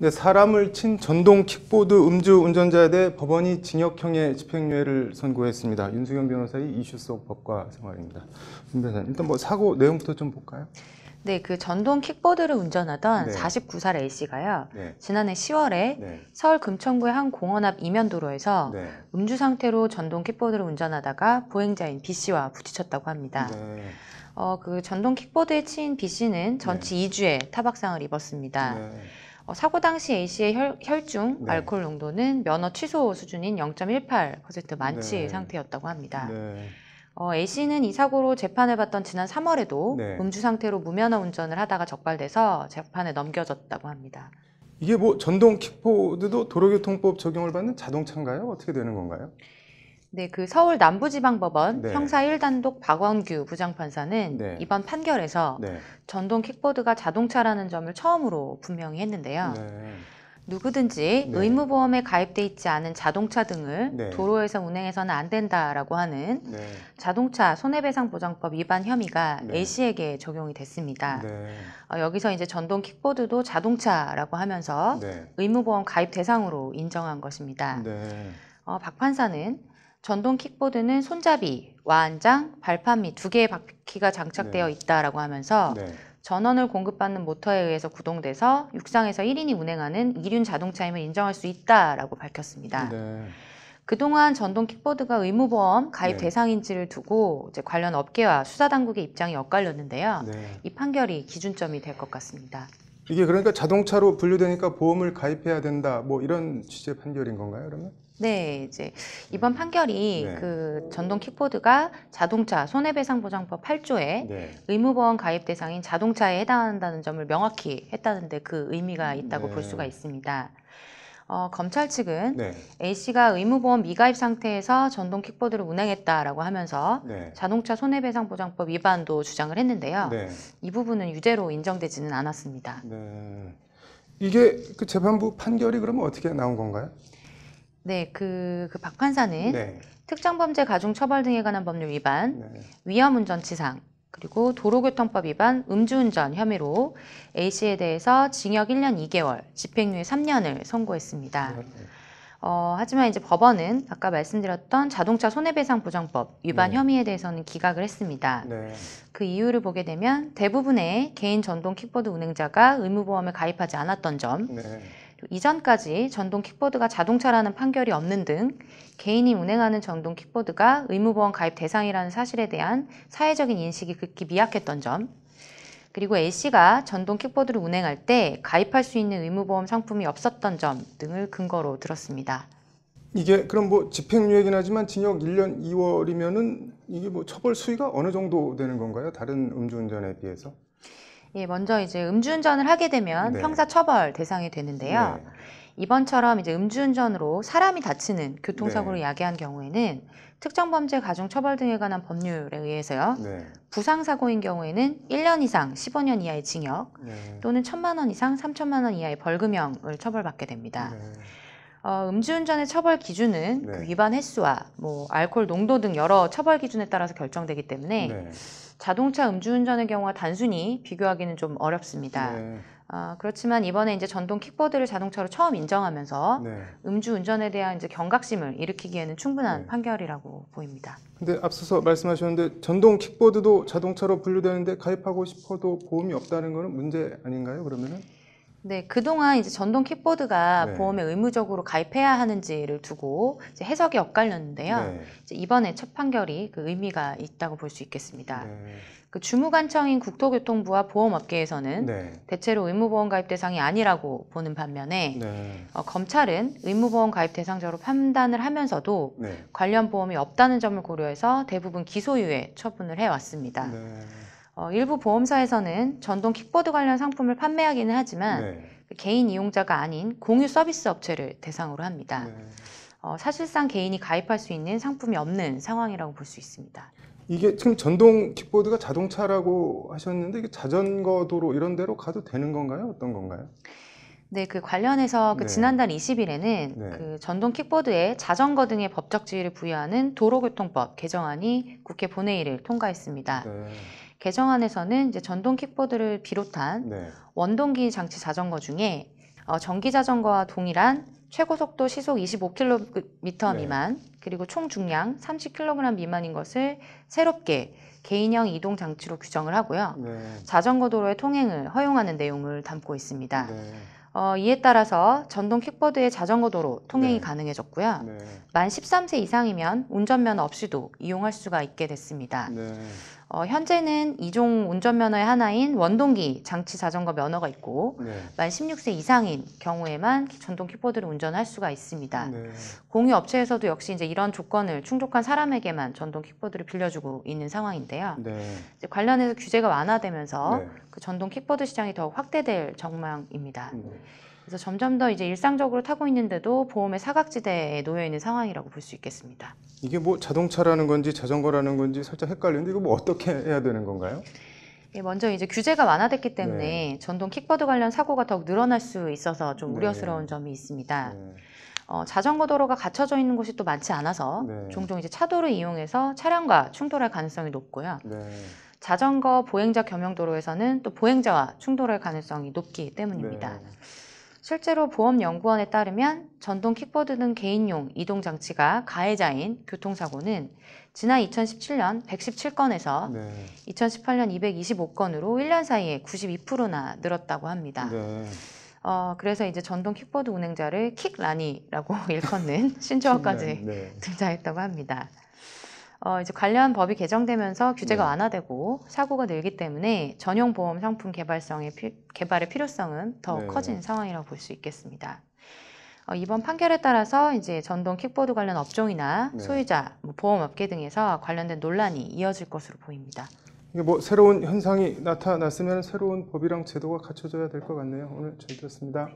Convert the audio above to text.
근 네, 사람을 친 전동 킥보드 음주 운전자에 대해 법원이 징역형의 집행유예를 선고했습니다. 윤수경 변호사의 이슈 속 법과 생활입니다. 윤 변호사님, 일단 뭐 사고 내용부터 좀 볼까요? 네, 그 전동 킥보드를 운전하던 네. 49살 A씨가요, 네. 지난해 10월에 네. 서울 금천구의 한 공원 앞 이면도로에서 네. 음주 상태로 전동 킥보드를 운전하다가 보행자인 B씨와 부딪혔다고 합니다. 네. 어, 그 전동 킥보드에 치인 B씨는 전치 2주의 타박상을 입었습니다. 어, 사고 당시 A씨의 혈, 혈중 네. 알코올 농도는 면허 취소 수준인 0.18% 만취 네. 상태였다고 합니다. 네. 어, A씨는 이 사고로 재판을 받던 지난 3월에도 네. 음주 상태로 무면허 운전을 하다가 적발돼서 재판에 넘겨졌다고 합니다. 이게 뭐 전동 킥보드도 도로교통법 적용을 받는 자동차인가요? 어떻게 되는 건가요? 네, 그 서울 남부지방법원 네. 형사 1단독 박원규 부장판사는 네. 이번 판결에서 네. 전동 킥보드가 자동차라는 점을 처음으로 분명히 했는데요. 네. 누구든지 네. 의무보험에 가입돼 있지 않은 자동차 등을 네. 도로에서 운행해서는 안 된다라고 하는 자동차 손해배상보장법 위반 혐의가 네. A 씨에게 적용이 됐습니다. 어, 여기서 이제 전동 킥보드도 자동차라고 하면서 의무보험 가입 대상으로 인정한 것입니다. 어, 박 판사는 전동 킥보드는 손잡이, 와안장, 발판 및 두 개의 바퀴가 장착되어 네. 있다라고 하면서 네. 전원을 공급받는 모터에 의해서 구동돼서 육상에서 1인이 운행하는 이륜 자동차임을 인정할 수 있다라고 밝혔습니다. 네. 그동안 전동 킥보드가 의무보험 가입 네. 대상인지를 두고 이제 관련 업계와 수사당국의 입장이 엇갈렸는데요. 네. 이 판결이 기준점이 될 것 같습니다. 이게 그러니까 자동차로 분류되니까 보험을 가입해야 된다 뭐 이런 취지의 판결인 건가요 그러면? 네, 이제 이번 판결이 네. 그 전동 킥보드가 자동차 손해배상보장법 8조에 네. 의무보험 가입 대상인 자동차에 해당한다는 점을 명확히 했다는데 그 의미가 있다고 네. 볼 수가 있습니다. 어, 검찰 측은 네. A 씨가 의무보험 미가입 상태에서 전동 킥보드를 운행했다라고 하면서 네. 자동차 손해배상보장법 위반도 주장을 했는데요. 네. 이 부분은 유죄로 인정되지는 않았습니다. 네. 이게 그 재판부 판결이 그러면 어떻게 나온 건가요? 네, 그, 그박 판사는 네. 특정범죄 가중처벌 등에 관한 법률 위반, 네. 위험운전치상, 그리고 도로교통법 위반 음주운전 혐의로 A씨에 대해서 징역 1년 2개월, 집행유예 3년을 선고했습니다. 네, 네. 어, 하지만 이제 법원은 아까 말씀드렸던 자동차 손해배상 보장법 위반 네. 혐의에 대해서는 기각을 했습니다. 네. 그 이유를 보게 되면 대부분의 개인 전동 킥보드 운행자가 의무보험에 가입하지 않았던 점, 네. 이전까지 전동 킥보드가 자동차라는 판결이 없는 등 개인이 운행하는 전동 킥보드가 의무보험 가입 대상이라는 사실에 대한 사회적인 인식이 극히 미약했던 점 그리고 A씨가 전동 킥보드를 운행할 때 가입할 수 있는 의무보험 상품이 없었던 점 등을 근거로 들었습니다. 이게 그럼 뭐 집행유예긴 하지만 징역 1년 2월이면은 이게 뭐 처벌 수위가 어느 정도 되는 건가요? 다른 음주운전에 비해서? 예, 먼저 이제 음주운전을 하게 되면 네. 형사처벌 대상이 되는데요. 네. 이번처럼 이제 음주운전으로 사람이 다치는 교통사고를 네. 야기한 경우에는 특정 범죄 가중 처벌 등에 관한 법률에 의해서요. 네. 부상 사고인 경우에는 1년 이상 15년 이하의 징역 네. 또는 1천만 원 이상 3천만 원 이하의 벌금형을 처벌받게 됩니다. 네. 어, 음주운전의 처벌 기준은 네. 그 위반 횟수와 뭐 알코올 농도 등 여러 처벌 기준에 따라서 결정되기 때문에 네. 자동차 음주운전의 경우와 단순히 비교하기는 좀 어렵습니다. 네. 어, 그렇지만 이번에 이제 전동 킥보드를 자동차로 처음 인정하면서 네. 음주운전에 대한 이제 경각심을 일으키기에는 충분한 네. 판결이라고 보입니다. 근데 앞서서 말씀하셨는데 전동 킥보드도 자동차로 분류되는데 가입하고 싶어도 보험이 없다는 것은 문제 아닌가요? 그러면은? 네, 그동안 이제 전동 킥보드가 네. 보험에 의무적으로 가입해야 하는지를 두고 이제 해석이 엇갈렸는데요. 네. 이제 이번에 첫 판결이 그 의미가 있다고 볼 수 있겠습니다. 네. 그 주무관청인 국토교통부와 보험업계에서는 네. 대체로 의무보험 가입 대상이 아니라고 보는 반면에 네. 어, 검찰은 의무보험 가입 대상자로 판단을 하면서도 네. 관련 보험이 없다는 점을 고려해서 대부분 기소유예 처분을 해왔습니다. 어, 일부 보험사에서는 전동 킥보드 관련 상품을 판매하기는 하지만 네. 그 개인 이용자가 아닌 공유 서비스 업체를 대상으로 합니다. 네. 어, 사실상 개인이 가입할 수 있는 상품이 없는 상황이라고 볼 수 있습니다. 이게 지금 전동 킥보드가 자동차라고 하셨는데 이게 자전거 도로 이런 데로 가도 되는 건가요? 어떤 건가요? 네, 그 관련해서 그 네. 지난달 20일에는 네. 그 전동 킥보드에 자전거 등의 법적 지위를 부여하는 도로교통법 개정안이 국회 본회의를 통과했습니다. 네. 개정안에서는 이제 전동 킥보드를 비롯한 네. 원동기 장치 자전거 중에 어, 전기 자전거와 동일한 최고 속도 시속 25km 미만 네. 그리고 총 중량 30kg 미만인 것을 새롭게 개인형 이동 장치로 규정을 하고요. 네. 자전거 도로의 통행을 허용하는 내용을 담고 있습니다. 네. 어, 이에 따라서 전동 킥보드의 자전거 도로 통행이 네. 가능해졌고요. 네. 만 13세 이상이면 운전면 없이도 이용할 수가 있게 됐습니다. 네. 어, 현재는 이종 운전면허의 하나인 원동기 장치 자전거 면허가 있고 네. 만 16세 이상인 경우에만 전동 킥보드를 운전할 수가 있습니다. 네. 공유 업체에서도 역시 이제 이런 조건을 충족한 사람에게만 전동 킥보드를 빌려주고 있는 상황인데요. 네. 관련해서 규제가 완화되면서 네. 그 전동 킥보드 시장이 더 확대될 전망입니다. 음. 그래서 점점 더 이제 일상적으로 타고 있는데도 보험의 사각지대에 놓여 있는 상황이라고 볼 수 있겠습니다. 이게 뭐 자동차라는 건지 자전거라는 건지 살짝 헷갈리는데 이거 뭐 어떻게 해야 되는 건가요? 예, 먼저 이제 규제가 완화됐기 때문에 네. 전동 킥보드 관련 사고가 더욱 늘어날 수 있어서 좀 네. 우려스러운 네. 점이 있습니다. 네. 어, 자전거 도로가 갖춰져 있는 곳이 또 많지 않아서 네. 종종 이제 차도를 이용해서 차량과 충돌할 가능성이 높고요. 네. 자전거 보행자 겸용 도로에서는 또 보행자와 충돌할 가능성이 높기 때문입니다. 실제로 보험연구원에 따르면 전동 킥보드 등 개인용 이동장치가 가해자인 교통사고는 지난 2017년 117건에서 네. 2018년 225건으로 1년 사이에 92%나 늘었다고 합니다. 네. 어, 그래서 이제 전동 킥보드 운행자를 킥라니라고 일컫는 신조어까지 네, 네. 등장했다고 합니다. 어, 이제 관련 법이 개정되면서 규제가 네. 완화되고 사고가 늘기 때문에 전용 보험 상품 개발성의 피, 개발의 필요성은 더 네. 커진 상황이라고 볼 수 있겠습니다. 어, 이번 판결에 따라서 이제 전동 킥보드 관련 업종이나 네. 소유자, 뭐 보험업계 등에서 관련된 논란이 이어질 것으로 보입니다. 이게 뭐 새로운 현상이 나타났으면 새로운 법이랑 제도가 갖춰져야 될 것 같네요. 오늘 잘 들었습니다.